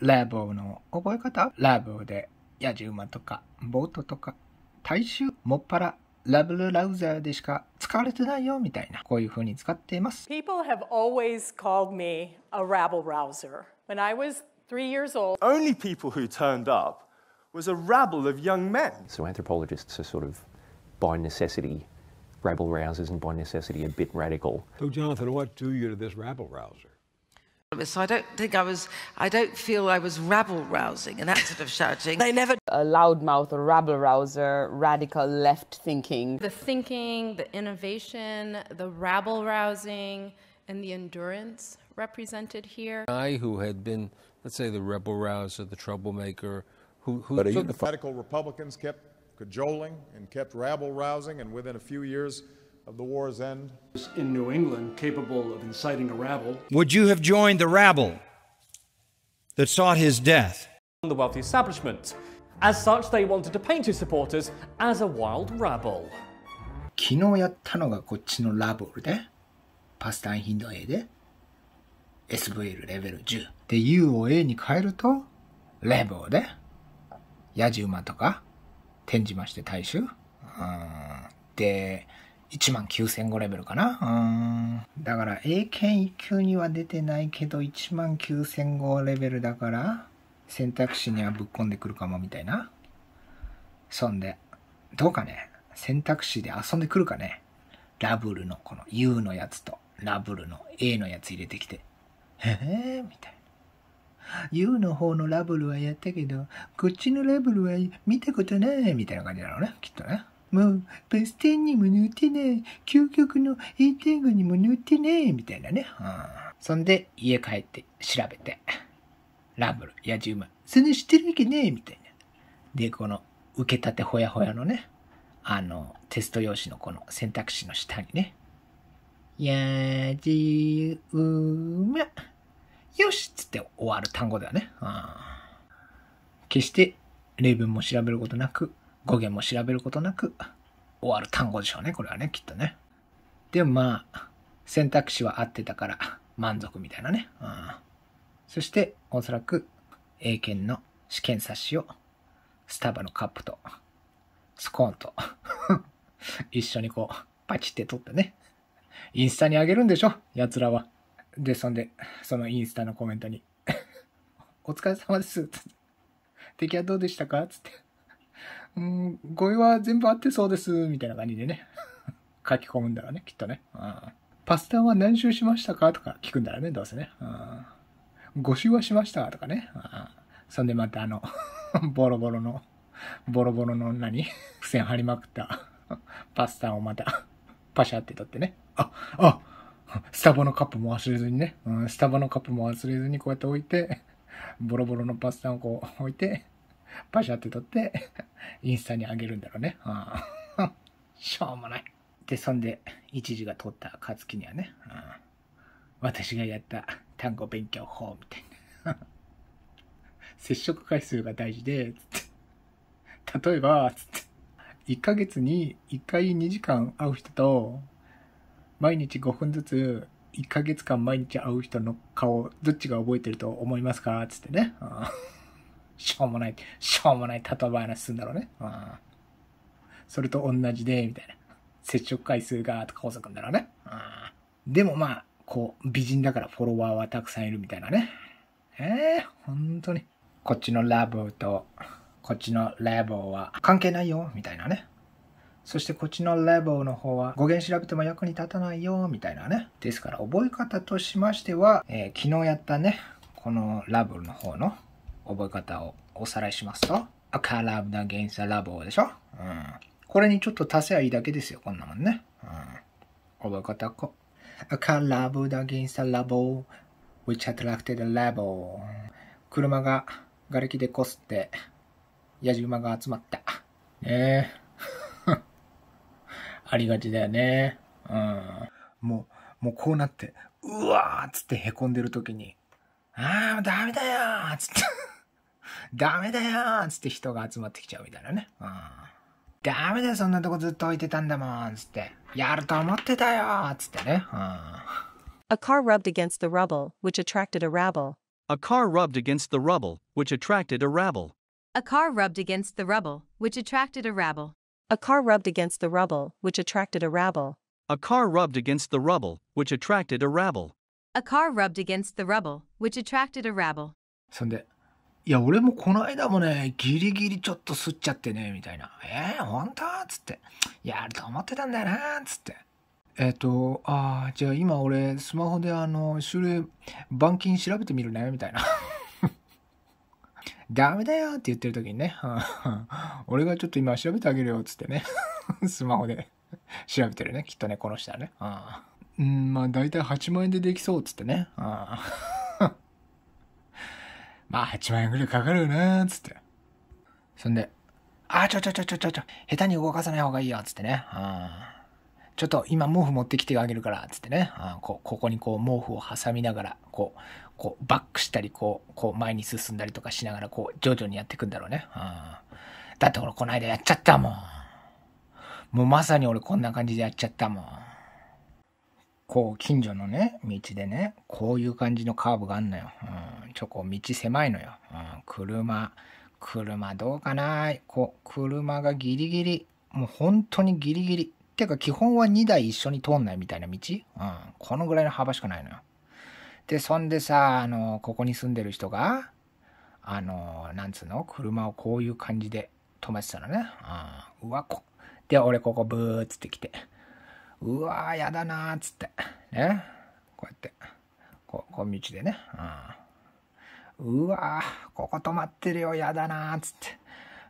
ラボの覚え方ラボで、野ウ馬とか、ボートとか、大衆、もっぱら、ラブルラウザーでしか使われてないよみたいな、こういうふうに使っています。People have always called me a rabble rouser. When I was three years old, only people who turned up was a rabble of young men. So anthropologists are sort of by necessity rabble rousers and by necessity a bit radical. So, Jonathan, what d o you to this rabble rouser? so I don't think I was, I don't feel I was rabble rousing and that sort of shouting. they never. A loudmouth, a rabble rouser, radical left thinking. The thinking, the innovation, the rabble rousing, and the endurance represented here. I, who had been, let's say, the rebel rouser, the troublemaker, who, who took the radical Republicans kept cajoling and kept rabble rousing, and within a few years, of the war's end. In New England, capable of inciting a rabble. Would you have joined the rabble that sought his death? The wealthy establishment. As such, they wanted to paint his supporters as a wild rabble. 昨日やったのがこっちのラブルで、パス単頻度 A で、SVL レベル10。で、U を A 1万9 0 0レベルかな。うん。だから、英検1級には出てないけど、1万9005レベルだから、選択肢にはぶっ込んでくるかも、みたいな。そんで、どうかね、選択肢で遊んでくるかね。ラブルのこの U のやつと、ラブルの A のやつ入れてきて。へえ、みたいな。U の方のラブルはやったけど、こっちのラブルは見たことない、みたいな感じだろうね、きっとね。もう、バス停にも乗ってない。究極のィングにも乗ってない。みたいなね。うん、そんで、家帰って調べて。ランブル、野じ馬。それ知ってるわけねえ。みたいな。で、この、受けたてほやほやのね、あの、テスト用紙のこの選択肢の下にね。やじ馬。よしっつって終わる単語だよね。うん、決して例文も調べることなく語源も調べることなく終わる単語でしょうね。これはね、きっとね。でもまあ、選択肢は合ってたから満足みたいなね。うん、そして、おそらく、英検の試験冊子をスタバのカップとスコーンと 一緒にこう、パチって取ってね。インスタにあげるんでしょ奴らは。で、そんで、そのインスタのコメントに お疲れ様です。敵はどうでしたかつって。うん、語彙は全部合ってそうです、みたいな感じでね。書き込むんだろうね、きっとね。うん、パスタは何周しましたかとか聞くんだろうね、どうせね。うん、5周はしましたとかね。うん、そんでまたあの ボロボロの、ボロボロの何付箋貼りまくったパスタをまたパシャって取ってね。あ、あ、スタバのカップも忘れずにね。うん、スタバのカップも忘れずにこうやって置いて、ボロボロのパスタをこう置いて、パシャって撮って、インスタに上げるんだろうね。うん、しょうもない。で、そんで、一時が撮った勝樹にはね、うん、私がやった単語勉強法みたいな。接触回数が大事で、つって。例えば、つって。1ヶ月に1回2時間会う人と、毎日5分ずつ1ヶ月間毎日会う人の顔、どっちが覚えてると思いますかつってね。しょうもない、しょうもない例え話すんだろうね。うん。それと同じで、みたいな。接触回数が、とか細くんだろうね。うん。でもまあ、こう、美人だからフォロワーはたくさんいるみたいなね。ええー、本当に。こっちのラボと、こっちのラボは関係ないよ、みたいなね。そしてこっちのレボの方は語源調べても役に立たないよ、みたいなね。ですから覚え方としましては、えー、昨日やったね、このラブルの方の覚え方をおさらいしますと、アカラブダゲンサラボでしょ、うん、これにちょっと足せばいいだけですよ、こんなもんね。うん、覚え方こ。う。アカラブダゲンサラボ which attracted a level 車が瓦礫でこすって野じ馬が集まった。ねえ。ありがちだよね。うん。もう、もうこうなって、うわーっつってへこんでる時に、ああ、ダメだよーっつって。ダメだよつって人が集まってきちゃうみたいなね。うん。ダメだよ、そんなとこずっと置いてたんだもんつって。やると思ってたよつってね。うん。A car rubbed against the rubble, which attracted a rabble. A car rubbed against the rubble, which attracted a rabble. A car rubbed against the rubble, which attracted a rabble. A car rubbed against the rubble, which attracted a rabble. A car rubbed against the rubble, which attracted a rabble. A car rubbed against the rubble, which attracted a rabble. そんで、いや、俺もこの間もね、ギリギリちょっと吸っちゃってね、みたいな。えー、本当つって。や、ると思ってたんだよな、つって。えっ、ー、と、ああ、じゃあ今俺、スマホであの、種類、板金調べてみるね、みたいな。ダメだよって言ってる時にね、俺がちょっと今調べてあげるよ、つってね。スマホで調べてるね。きっとね、この人はね。うん、まあ大体8万円でできそう、つってね。まあ8万円ぐらいかかるよな、つって。そんで、あちょちょちょちょちょちょ、下手に動かさない方がいいよ、つってね。ちょっと今毛布持ってきてあげるから、つってね。あこここにこう毛布を挟みながら、こう、こうバックしたり、こう、こう前に進んだりとかしながら、こう徐々にやっていくんだろうね。だって俺この間やっちゃったもん。もうまさに俺こんな感じでやっちゃったもん。こう、近所のね、道でね、こういう感じのカーブがあんのよ。うん、ちょ、こ道狭いのよ。うん、車、車どうかなこう、車がギリギリ、もう本当にギリギリ。ってか、基本は2台一緒に通んないみたいな道うん、このぐらいの幅しかないのよ。で、そんでさ、あの、ここに住んでる人が、あの、なんつうの車をこういう感じで止めてたのね。うん、うわ、こ、で、俺ここブーっつってきて。うわー、やだなーっつって。ね。こうやって。こう、こ道でね。うん。うわー、ここ止まってるよ、やだなーっつって。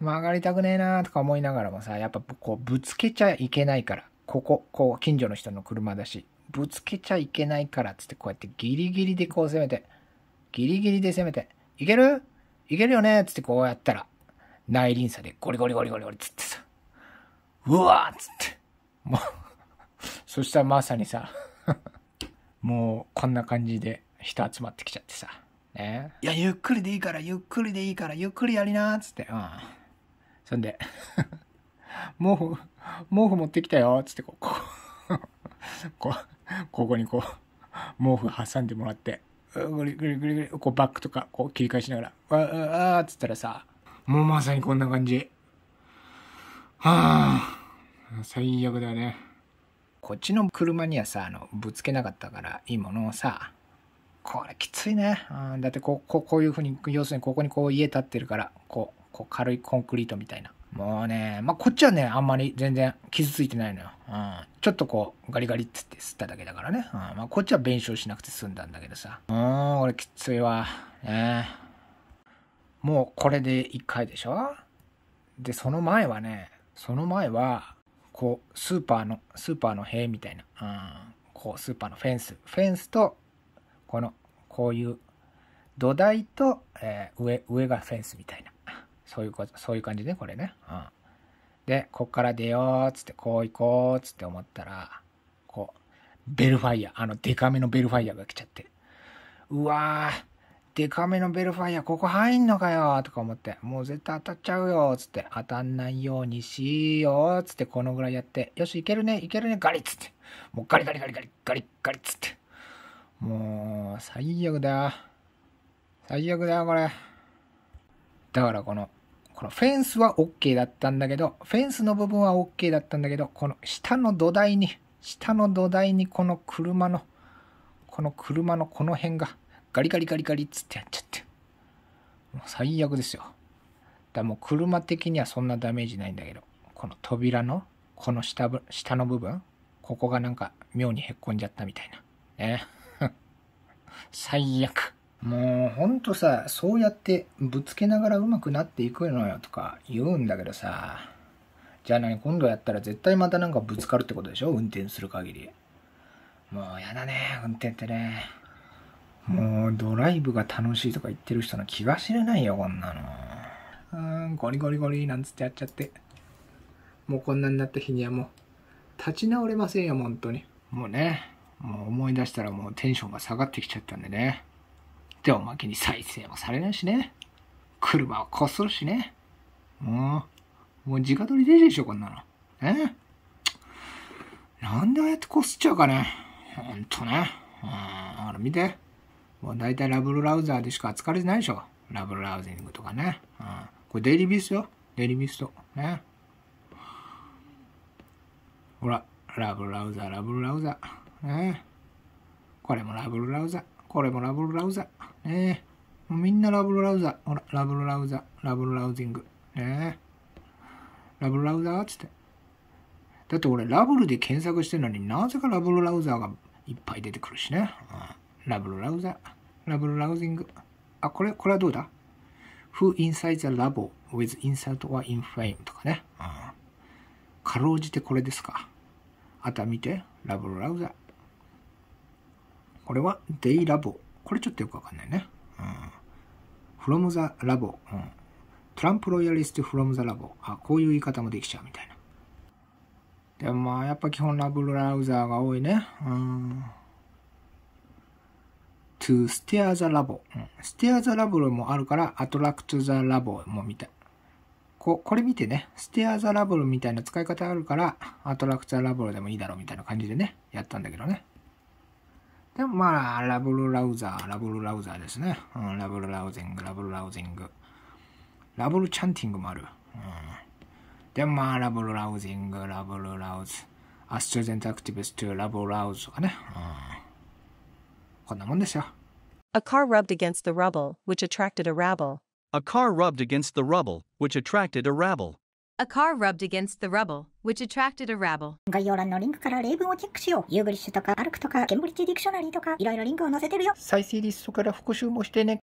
曲がりたくねえなーとか思いながらもさ、やっぱこう、ぶつけちゃいけないから。ここ、こう、近所の人の車だし、ぶつけちゃいけないからっつって、こうやってギリギリでこう攻めて、ギリギリで攻めて、いけるいけるよねっつってこうやったら、内輪差でゴリゴリゴリゴリゴリつってさ、うわーっつって、もう、そしたらまさにさ、もうこんな感じで人集まってきちゃってさ。ね。いや、ゆっくりでいいから、ゆっくりでいいから、ゆっくりやりなっつって。うん。そんで、毛布、毛布持ってきたよっつってこう、こう、こう、ここにこう、毛布挟んでもらって、ぐりぐりぐりぐり、こうバックとか、こう切り返しながら、わあ、あーっつったらさ、もうまさにこんな感じ。はあ、最悪だね。こっちの車にはさ、あの、ぶつけなかったからいいものをさ、これきついね。うん、だってこう、こうこういうふうに、要するにここにこう家建ってるから、こう、こう軽いコンクリートみたいな。もうね、まあ、こっちはね、あんまり全然傷ついてないのよ。うん。ちょっとこう、ガリガリっつって吸っただけだからね。うん。まあ、こっちは弁償しなくて済んだんだけどさ。うん、俺きついわ。ねもうこれで1回でしょで、その前はね、その前は、こう、スーパーの、スーパーの塀みたいな、うん、こう、スーパーのフェンス。フェンスと、この、こういう土台と、えー、上、上がフェンスみたいな。そういうこと、そういう感じね、これね。うん。で、こっから出ようっつって、こう行こうっつって思ったら、こう、ベルファイア、あの、デカめのベルファイアが来ちゃって。うわー、デカめのベルファイア、ここ入んのかよとか思って、もう絶対当たっちゃうよつって、当たんないようにしようつって、このぐらいやって、よし、いけるね、いけるね、ガリッつって。もうガリガリガリガリ、ガリガリっつって。もう、最悪だよ。最悪だよ、これ。だからこの、このフェンスは OK だったんだけど、フェンスの部分は OK だったんだけど、この下の土台に、下の土台にこの車の、この車のこの辺が、ガリガリガリガリっつってやっちゃって。もう最悪ですよ。だもう車的にはそんなダメージないんだけど、この扉の、この下下の部分、ここがなんか妙にへっこんじゃったみたいな。ね。最悪。もうほんとさ、そうやってぶつけながらうまくなっていくのよとか言うんだけどさ、じゃあ何今度やったら絶対またなんかぶつかるってことでしょ運転する限り。もうやだね、運転ってね。もうドライブが楽しいとか言ってる人の気が知れないよ、こんなの。うん、ゴリゴリゴリなんつってやっちゃって。もうこんなになった日にはもう、立ち直れませんよ、本当に。もうね、もう思い出したらもうテンションが下がってきちゃったんでね。で、おまけに再生もされないしね。車はこっそるしね。もう、もう直撮りででしょ、こんなの。えなんでああやってこすっちゃうかね。ほんとね。うん、ほら見て。もう大体ラブルラウザーでしか扱われてないでしょ。ラブルラウジングとかね。うん、これデイリービスよ。デイリービスト。ね。ほら、ラブルラウザー、ラブルラウザー。ね。これもラブルラウザー。これもラブルラウザー。ね。もうみんなラブルラウザー。ほら、ラブルラウザー、ラブルラウジング。ね。ラブルラウザーっつって。だって俺、ラブルで検索してるのになぜかラブルラウザーがいっぱい出てくるしね。うんラブラウザ、ラブラウジング。あ、これ、これはどうだ ?Who inside the labo with insult or infame とかね。うん。かろうじてこれですか。あとは見て、ラブラウザ。これはデイラボ。これちょっとよくわかんないね。うん。from the labo。うん。トランプロイヤリスト from the labo。あ、こういう言い方もできちゃうみたいな。でもまあ、やっぱ基本ラブラウザーが多いね。うん。to steer the lab、うん、steer the lab もあるから attract the lab も見たここれ見てねステアザラブルみたいな使い方あるからアトラクチャラブルでもいいだろうみたいな感じでねやったんだけどねでもまあ、ラブルラウザー、ラブルラウザーですね。うん、ラブルラウゼング、ラブルラウゼング。ラブルチャンティングもある。うん、でもまあ、ラブルラウゼング、ラブルラウズ。アストゥゼントアクティブストゥラブルラウズとかね。うんこんなもんですよ。A car rubbed against the rubble, which attracted a rabble. A car rubbed against the rubble, which attracted a rabble. A car rubbed against the rubble, which attracted a rabble. 概要欄のリンクから例文をチェックしよう。ユーグリッシュとか、アルクとか、ケンブリッジディクショナリーとか、いろいろリンクを載せてるよ。再生リストから復習もしてね。